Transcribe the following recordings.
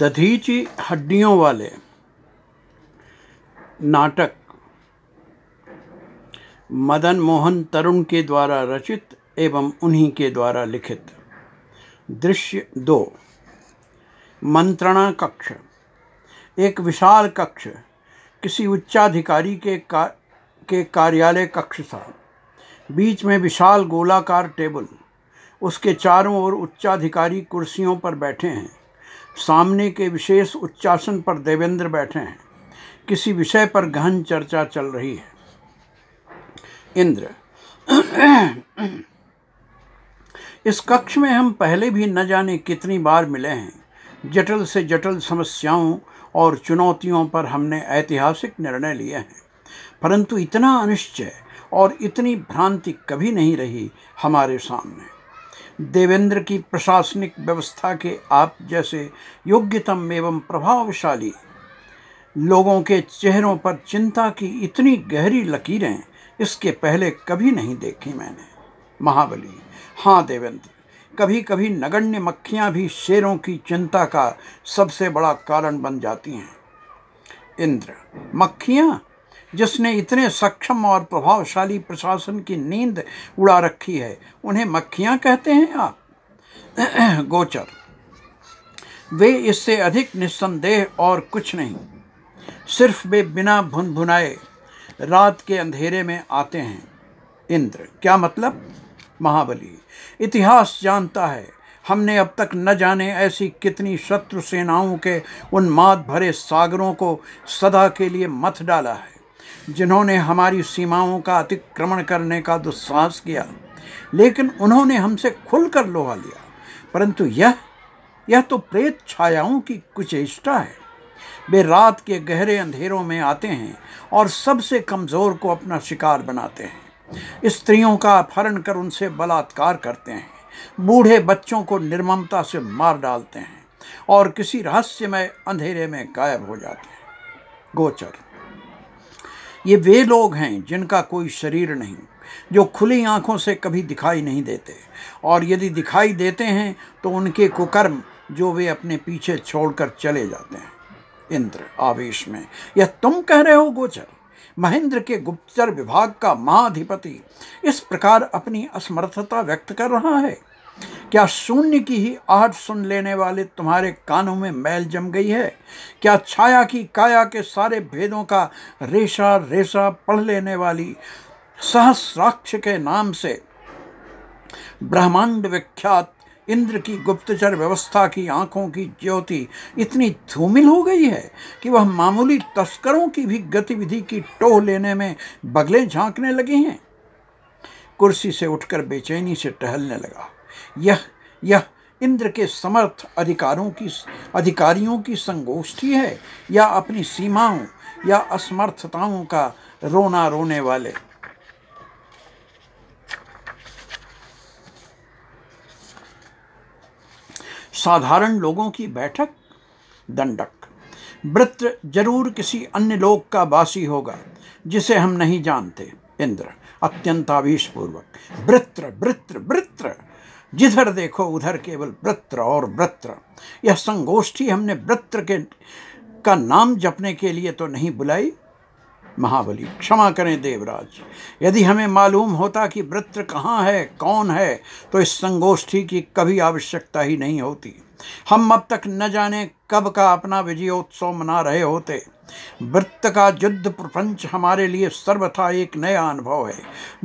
दधीची हड्डियों वाले नाटक मदन मोहन तरुण के द्वारा रचित एवं उन्हीं के द्वारा लिखित दृश्य दो मंत्रणा कक्ष एक विशाल कक्ष किसी उच्चाधिकारी के का, के कार्यालय कक्ष था बीच में विशाल गोलाकार टेबल उसके चारों ओर उच्चाधिकारी कुर्सियों पर बैठे हैं सामने के विशेष उच्चासन पर देवेंद्र बैठे हैं किसी विषय पर गहन चर्चा चल रही है इंद्र इस कक्ष में हम पहले भी न जाने कितनी बार मिले हैं जटिल से जटिल समस्याओं और चुनौतियों पर हमने ऐतिहासिक निर्णय लिए हैं परंतु इतना अनिश्चय और इतनी भ्रांति कभी नहीं रही हमारे सामने देवेंद्र की प्रशासनिक व्यवस्था के आप जैसे योग्यतम एवं प्रभावशाली लोगों के चेहरों पर चिंता की इतनी गहरी लकीरें इसके पहले कभी नहीं देखी मैंने महाबली हाँ देवेंद्र कभी कभी नगण्य मक्खियाँ भी शेरों की चिंता का सबसे बड़ा कारण बन जाती हैं इंद्र मक्खियाँ जिसने इतने सक्षम और प्रभावशाली प्रशासन की नींद उड़ा रखी है उन्हें मक्खियां कहते हैं आप गोचर वे इससे अधिक निस्संदेह और कुछ नहीं सिर्फ वे बिना भुन भुनाए रात के अंधेरे में आते हैं इंद्र क्या मतलब महाबली इतिहास जानता है हमने अब तक न जाने ऐसी कितनी शत्रु सेनाओं के उन्माद भरे सागरों को सदा के लिए मथ डाला है जिन्होंने हमारी सीमाओं का अतिक्रमण करने का दुस्साहस किया लेकिन उन्होंने हमसे खुलकर लोहा लिया परंतु यह यह तो प्रेत छायाओं की कुचेष्टा है वे रात के गहरे अंधेरों में आते हैं और सबसे कमज़ोर को अपना शिकार बनाते हैं स्त्रियों का अपहरण कर उनसे बलात्कार करते हैं बूढ़े बच्चों को निर्ममता से मार डालते हैं और किसी रहस्यमय अंधेरे में गायब हो जाते हैं गोचर ये वे लोग हैं जिनका कोई शरीर नहीं जो खुली आँखों से कभी दिखाई नहीं देते और यदि दिखाई देते हैं तो उनके कुकर्म जो वे अपने पीछे छोड़कर चले जाते हैं इंद्र आवेश में यह तुम कह रहे हो गोचर महेंद्र के गुप्तचर विभाग का महाधिपति इस प्रकार अपनी असमर्थता व्यक्त कर रहा है क्या शून्य की ही आहट सुन लेने वाले तुम्हारे कानों में मैल जम गई है क्या छाया की काया के सारे भेदों का रेशा रेशा पढ़ लेने वाली सहस्राक्ष के नाम से ब्रह्मांड विख्यात इंद्र की गुप्तचर व्यवस्था की आंखों की ज्योति इतनी धूमिल हो गई है कि वह मामूली तस्करों की भी गतिविधि की टोह लेने में बगले झांकने लगे हैं कुर्सी से उठकर बेचैनी से टहलने लगा यह यह इंद्र के समर्थ अधिकारों की अधिकारियों की संगोष्ठी है या अपनी सीमाओं या असमर्थताओं का रोना रोने वाले साधारण लोगों की बैठक दंडक वृत्र जरूर किसी अन्य लोक का वासी होगा जिसे हम नहीं जानते इंद्र अत्यंत अत्यंतावेशपूर्वक वृत्र वृत्र वृत्र जिधर देखो उधर केवल वृत्र और वृत्र यह संगोष्ठी हमने वृत्र के का नाम जपने के लिए तो नहीं बुलाई महाबली क्षमा करें देवराज यदि हमें मालूम होता कि वृत्र कहाँ है कौन है तो इस संगोष्ठी की कभी आवश्यकता ही नहीं होती हम अब तक न जाने कब का अपना विजयोत्सव मना रहे होते वृत्त का युद्ध प्रपंच हमारे लिए सर्वथा एक नया अनुभव है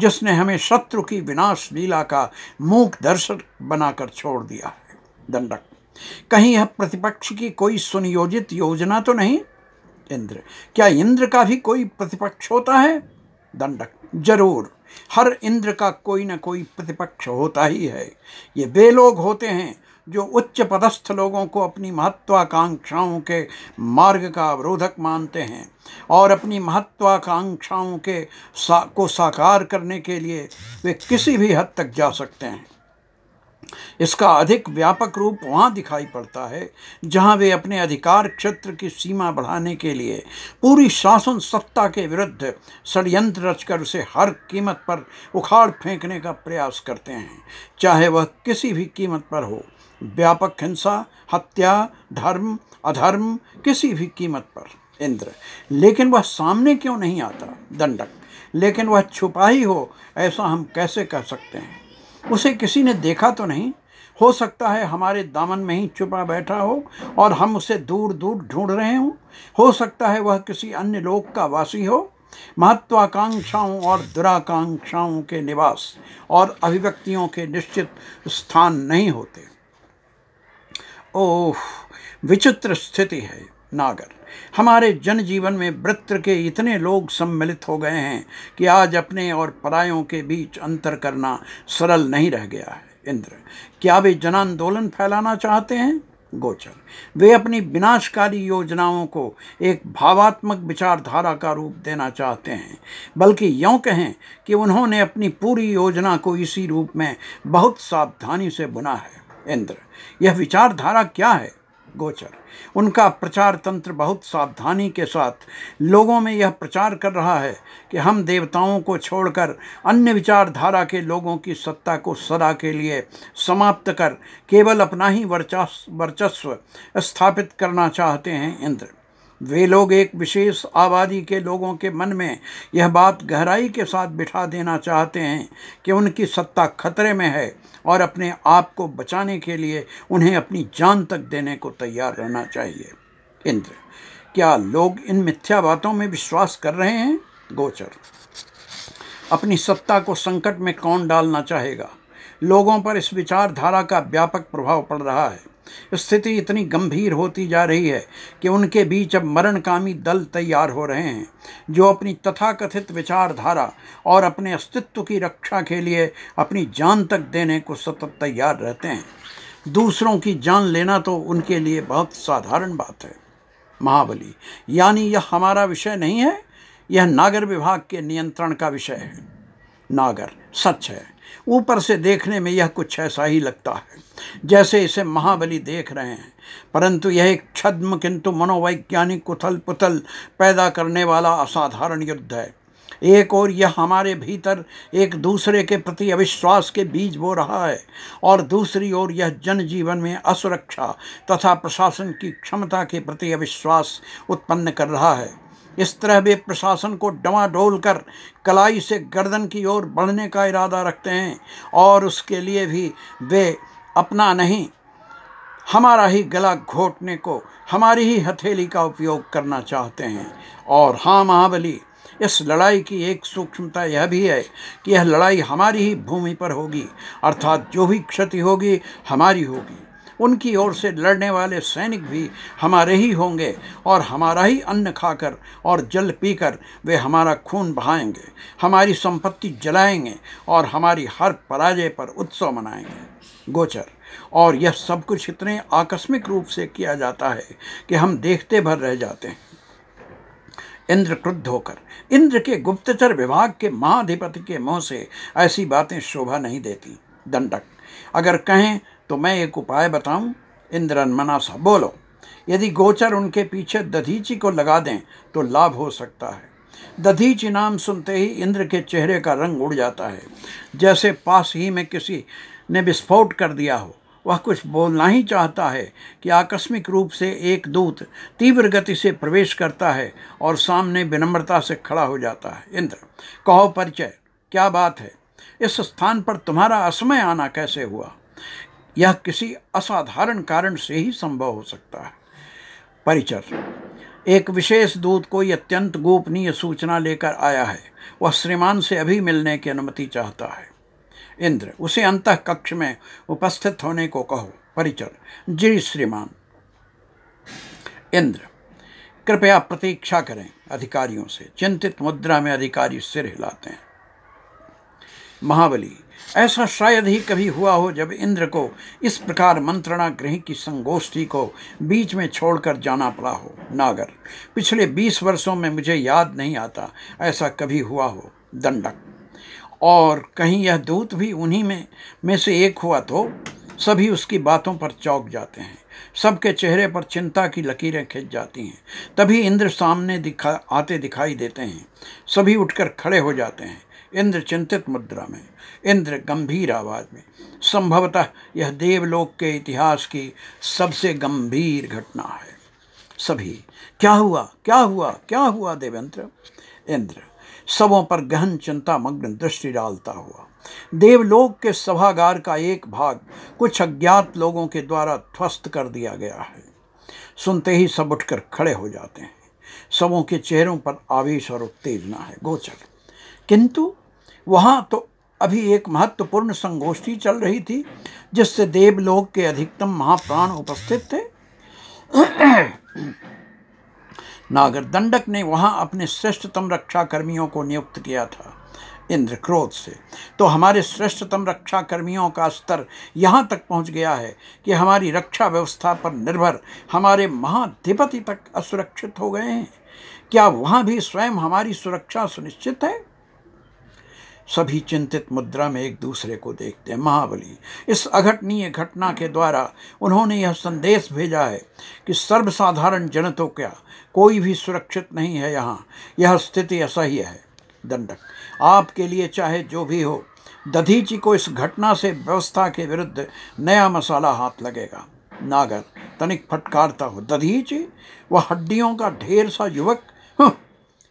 जिसने हमें शत्रु की विनाश लीला का मूक दर्शक बनाकर छोड़ दिया है दंडक कहीं यह प्रतिपक्ष की कोई सुनियोजित योजना तो नहीं इंद्र क्या इंद्र का भी कोई प्रतिपक्ष होता है दंडक जरूर हर इंद्र का कोई ना कोई प्रतिपक्ष होता ही है ये वे लोग होते हैं जो उच्च पदस्थ लोगों को अपनी महत्वाकांक्षाओं के मार्ग का अवरोधक मानते हैं और अपनी महत्वाकांक्षाओं के सा को साकार करने के लिए वे किसी भी हद तक जा सकते हैं इसका अधिक व्यापक रूप वहाँ दिखाई पड़ता है जहाँ वे अपने अधिकार क्षेत्र की सीमा बढ़ाने के लिए पूरी शासन सत्ता के विरुद्ध षडयंत्र रचकर उसे हर कीमत पर उखाड़ फेंकने का प्रयास करते हैं चाहे वह किसी भी कीमत पर हो व्यापक हिंसा हत्या धर्म अधर्म किसी भी कीमत पर इंद्र लेकिन वह सामने क्यों नहीं आता दंडक लेकिन वह छुपा ही हो ऐसा हम कैसे कह सकते हैं उसे किसी ने देखा तो नहीं हो सकता है हमारे दामन में ही छुपा बैठा हो और हम उसे दूर दूर ढूंढ रहे हों हो सकता है वह किसी अन्य लोक का वासी हो महत्वाकांक्षाओं और दुराकांक्षाओं के निवास और अभिव्यक्तियों के निश्चित स्थान नहीं होते ओह विचित्र स्थिति है नागर हमारे जनजीवन में वृत्र के इतने लोग सम्मिलित हो गए हैं कि आज अपने और परायों के बीच अंतर करना सरल नहीं रह गया है इंद्र क्या वे जन आंदोलन फैलाना चाहते हैं गोचर वे अपनी विनाशकारी योजनाओं को एक भावात्मक विचारधारा का रूप देना चाहते हैं बल्कि यों कहें कि उन्होंने अपनी पूरी योजना को इसी रूप में बहुत सावधानी से बुना है इंद्र यह विचारधारा क्या है गोचर उनका प्रचार तंत्र बहुत सावधानी के साथ लोगों में यह प्रचार कर रहा है कि हम देवताओं को छोड़कर अन्य विचारधारा के लोगों की सत्ता को सदा के लिए समाप्त कर केवल अपना ही वर्चस्व स्थापित करना चाहते हैं इंद्र वे लोग एक विशेष आबादी के लोगों के मन में यह बात गहराई के साथ बिठा देना चाहते हैं कि उनकी सत्ता खतरे में है और अपने आप को बचाने के लिए उन्हें अपनी जान तक देने को तैयार रहना चाहिए इंद्र क्या लोग इन मिथ्या बातों में विश्वास कर रहे हैं गोचर अपनी सत्ता को संकट में कौन डालना चाहेगा लोगों पर इस विचारधारा का व्यापक प्रभाव पड़ रहा है स्थिति इतनी गंभीर होती जा रही है कि उनके बीच अब मरणकामी दल तैयार हो रहे हैं जो अपनी तथाकथित विचारधारा और अपने अस्तित्व की रक्षा के लिए अपनी जान तक देने को सतत तैयार रहते हैं दूसरों की जान लेना तो उनके लिए बहुत साधारण बात है महाबली यानी यह हमारा विषय नहीं है यह नागर विभाग के नियंत्रण का विषय है नागर सच है ऊपर से देखने में यह कुछ ऐसा ही लगता है जैसे इसे महाबली देख रहे हैं परंतु यह एक छद्म किंतु मनोवैज्ञानिक कुथल पुथल पैदा करने वाला असाधारण युद्ध है एक और यह हमारे भीतर एक दूसरे के प्रति अविश्वास के बीज बो रहा है और दूसरी ओर यह जनजीवन में असुरक्षा तथा प्रशासन की क्षमता के प्रति अविश्वास उत्पन्न कर रहा है इस तरह वे प्रशासन को डवाडोल कर कलाई से गर्दन की ओर बढ़ने का इरादा रखते हैं और उसके लिए भी वे अपना नहीं हमारा ही गला घोटने को हमारी ही हथेली का उपयोग करना चाहते हैं और हाँ महाबली इस लड़ाई की एक सूक्ष्मता यह भी है कि यह लड़ाई हमारी ही भूमि पर होगी अर्थात जो भी क्षति होगी हमारी होगी उनकी ओर से लड़ने वाले सैनिक भी हमारे ही होंगे और हमारा ही अन्न खाकर और जल पीकर वे हमारा खून बहाएंगे हमारी संपत्ति जलाएंगे और हमारी हर पराजय पर उत्सव मनाएंगे गोचर और यह सब कुछ इतने आकस्मिक रूप से किया जाता है कि हम देखते भर रह जाते हैं इंद्र क्रुद्ध होकर इंद्र के गुप्तचर विभाग के महाधिपति के मुंह से ऐसी बातें शोभा नहीं देती दंडक अगर कहें तो मैं एक उपाय बताऊं इंद्रन मनासा बोलो यदि गोचर उनके पीछे दधीची को लगा दें तो लाभ हो सकता है दधीची नाम सुनते ही इंद्र के चेहरे का रंग उड़ जाता है जैसे पास ही में किसी ने विस्फोट कर दिया हो वह कुछ बोलना ही चाहता है कि आकस्मिक रूप से एक दूत तीव्र गति से प्रवेश करता है और सामने विनम्रता से खड़ा हो जाता है इंद्र कहो परिचय क्या बात है इस स्थान पर तुम्हारा असमय आना कैसे हुआ यह किसी असाधारण कारण से ही संभव हो सकता है परिचर एक विशेष दूत कोई अत्यंत गोपनीय सूचना लेकर आया है वह श्रीमान से अभी मिलने की अनुमति चाहता है इंद्र उसे अंत कक्ष में उपस्थित होने को कहो परिचर जी श्रीमान इंद्र कृपया प्रतीक्षा करें अधिकारियों से चिंतित मुद्रा में अधिकारी सिर हिलाते हैं महाबली ऐसा शायद ही कभी हुआ हो जब इंद्र को इस प्रकार मंत्रणा गृह की संगोष्ठी को बीच में छोड़कर जाना पड़ा हो नागर पिछले बीस वर्षों में मुझे याद नहीं आता ऐसा कभी हुआ हो दंडक और कहीं यह दूत भी उन्हीं में में से एक हुआ तो सभी उसकी बातों पर चौंक जाते हैं सबके चेहरे पर चिंता की लकीरें खिंच जाती हैं तभी इंद्र सामने दिखा आते दिखाई देते हैं सभी उठकर खड़े हो जाते हैं इंद्र चिंतित मुद्रा में इंद्र गंभीर आवाज में संभवतः यह देवलोक के इतिहास की सबसे गंभीर घटना है सभी क्या हुआ क्या हुआ क्या हुआ देवेंद्र इंद्र सबों पर गहन चिंता मग्न दृष्टि डालता हुआ देवलोक के सभागार का एक भाग कुछ अज्ञात लोगों के द्वारा ध्वस्त कर दिया गया है सुनते ही सब उठकर खड़े हो जाते हैं सबों के चेहरों पर आवेश और उत्तेजना है गोचर किंतु वहाँ तो अभी एक महत्वपूर्ण संगोष्ठी चल रही थी जिससे देवलोक के अधिकतम महाप्राण उपस्थित थे नागरदंडक ने वहाँ अपने श्रेष्ठतम रक्षा कर्मियों को नियुक्त किया था इंद्र क्रोध से तो हमारे श्रेष्ठतम रक्षा कर्मियों का स्तर यहाँ तक पहुँच गया है कि हमारी रक्षा व्यवस्था पर निर्भर हमारे महाधिपति तक असुरक्षित हो गए हैं क्या वहाँ भी स्वयं हमारी सुरक्षा सुनिश्चित है सभी चिंतित मुद्रा में एक दूसरे को देखते हैं महाबली इस अघटनीय घटना के द्वारा उन्होंने यह संदेश भेजा है कि सर्वसाधारण जनतों का क्या कोई भी सुरक्षित नहीं है यहाँ यह स्थिति असह्य है दंडक आपके लिए चाहे जो भी हो दधीची को इस घटना से व्यवस्था के विरुद्ध नया मसाला हाथ लगेगा नागर तनिक फटकारता हो दधीची वह हड्डियों का ढेर सा युवक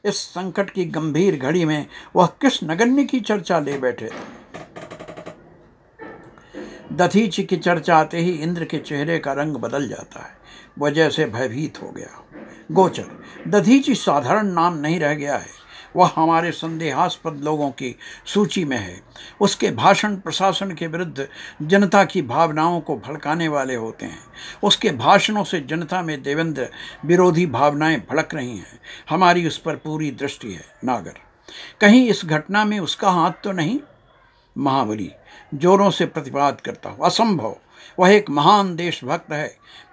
इस संकट की गंभीर घड़ी में वह किस नगण्य की चर्चा ले बैठे दधीचि की चर्चा आते ही इंद्र के चेहरे का रंग बदल जाता है वह जैसे भयभीत हो गया गोचर दधीची साधारण नाम नहीं रह गया है वह हमारे संदेहास्पद लोगों की सूची में है उसके भाषण प्रशासन के विरुद्ध जनता की भावनाओं को भड़काने वाले होते हैं उसके भाषणों से जनता में देवेंद्र विरोधी भावनाएं भड़क रही हैं हमारी उस पर पूरी दृष्टि है नागर कहीं इस घटना में उसका हाथ तो नहीं महाबली जोरों से प्रतिवाद करता हूँ असंभव वह एक महान देशभक्त है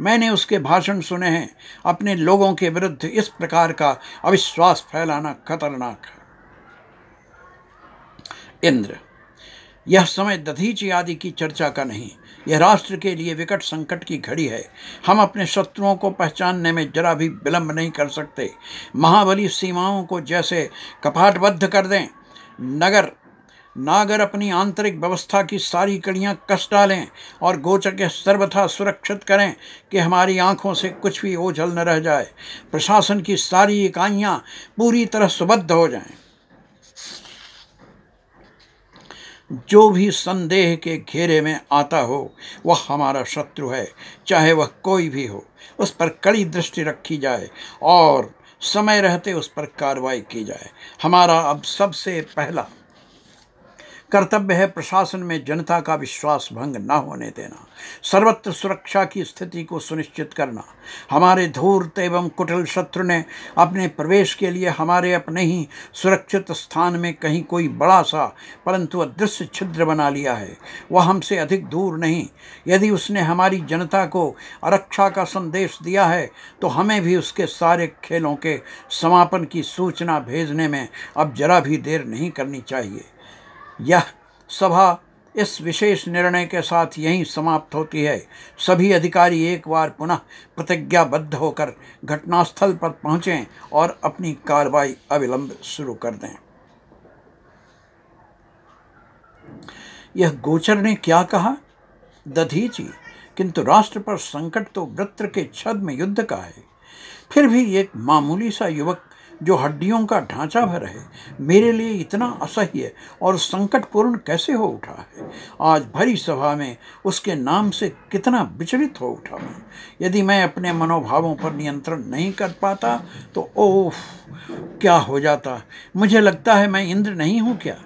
मैंने उसके भाषण सुने हैं अपने लोगों के विरुद्ध इस प्रकार का अविश्वास फैलाना खतरनाक है इंद्र यह समय दधीची आदि की चर्चा का नहीं यह राष्ट्र के लिए विकट संकट की घड़ी है हम अपने शत्रुओं को पहचानने में जरा भी विलंब नहीं कर सकते महाबली सीमाओं को जैसे कपाटबद्ध कर दें नगर नागर अपनी आंतरिक व्यवस्था की सारी कड़ियाँ कस डालें और गोचर के सर्वथा सुरक्षित करें कि हमारी आँखों से कुछ भी ओझल न रह जाए प्रशासन की सारी इकाइयाँ पूरी तरह सुबद्ध हो जाएं। जो भी संदेह के घेरे में आता हो वह हमारा शत्रु है चाहे वह कोई भी हो उस पर कड़ी दृष्टि रखी जाए और समय रहते उस पर कार्रवाई की जाए हमारा अब सबसे पहला कर्तव्य है प्रशासन में जनता का विश्वास भंग न होने देना सर्वत्र सुरक्षा की स्थिति को सुनिश्चित करना हमारे धूर्त एवं कुटिल शत्रु ने अपने प्रवेश के लिए हमारे अपने ही सुरक्षित स्थान में कहीं कोई बड़ा सा परंतु अदृश्य छिद्र बना लिया है वह हमसे अधिक दूर नहीं यदि उसने हमारी जनता को आरक्षा का संदेश दिया है तो हमें भी उसके सारे खेलों के समापन की सूचना भेजने में अब जरा भी देर नहीं करनी चाहिए यह सभा इस विशेष निर्णय के साथ यहीं समाप्त होती है सभी अधिकारी एक बार पुनः प्रतिज्ञाबद्ध होकर घटनास्थल पर पहुंचे और अपनी कार्रवाई अविलंब शुरू कर दें यह गोचर ने क्या कहा दधीची किंतु राष्ट्र पर संकट तो वृत्र के छद में युद्ध का है फिर भी एक मामूली सा युवक जो हड्डियों का ढांचा भर है मेरे लिए इतना असह्य और संकटपूर्ण कैसे हो उठा है आज भरी सभा में उसके नाम से कितना विचलित हो उठा मैं यदि मैं अपने मनोभावों पर नियंत्रण नहीं कर पाता तो ओह क्या हो जाता मुझे लगता है मैं इंद्र नहीं हूँ क्या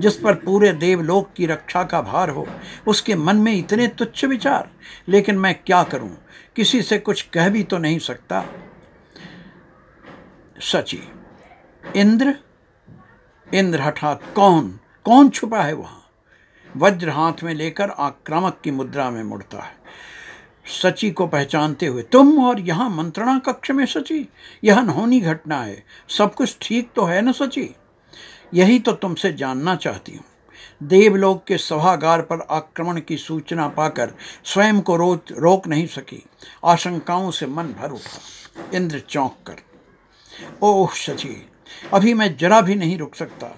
जिस पर पूरे देवलोक की रक्षा का भार हो उसके मन में इतने तुच्छ विचार लेकिन मैं क्या करूं किसी से कुछ कह भी तो नहीं सकता सची इंद्र इंद्र हठात कौन कौन छुपा है वहाँ वज्र हाथ में लेकर आक्रामक की मुद्रा में मुड़ता है सची को पहचानते हुए तुम और यहाँ मंत्रणा कक्ष में सची यह अनहोनी घटना है सब कुछ ठीक तो है ना सची यही तो तुमसे जानना चाहती हूँ देवलोक के सभागार पर आक्रमण की सूचना पाकर स्वयं को रोक रोक नहीं सकी आशंकाओं से मन भर उठा इंद्र चौंक कर ओह सची अभी मैं जरा भी नहीं रुक सकता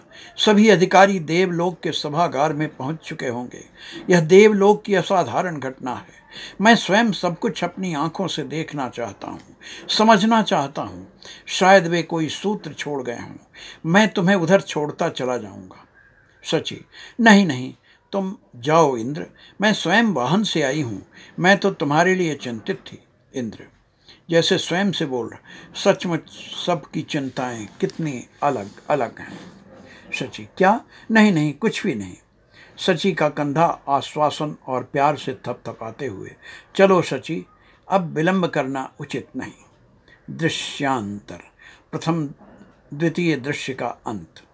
सभी अधिकारी देवलोक के सभागार में पहुंच चुके होंगे यह देवलोक की असाधारण घटना है मैं स्वयं सब कुछ अपनी आंखों से देखना चाहता हूँ समझना चाहता हूँ शायद वे कोई सूत्र छोड़ गए हों मैं तुम्हें उधर छोड़ता चला जाऊँगा सची नहीं नहीं तुम जाओ इंद्र मैं स्वयं वाहन से आई हूँ मैं तो तुम्हारे लिए चिंतित थी इंद्र जैसे स्वयं से बोल रहा सचमुच सबकी चिंताएं कितनी अलग अलग हैं सची क्या नहीं नहीं कुछ भी नहीं सची का कंधा आश्वासन और प्यार से थपथपाते हुए चलो सची अब विलंब करना उचित नहीं दृश्यांतर प्रथम द्वितीय दृश्य का अंत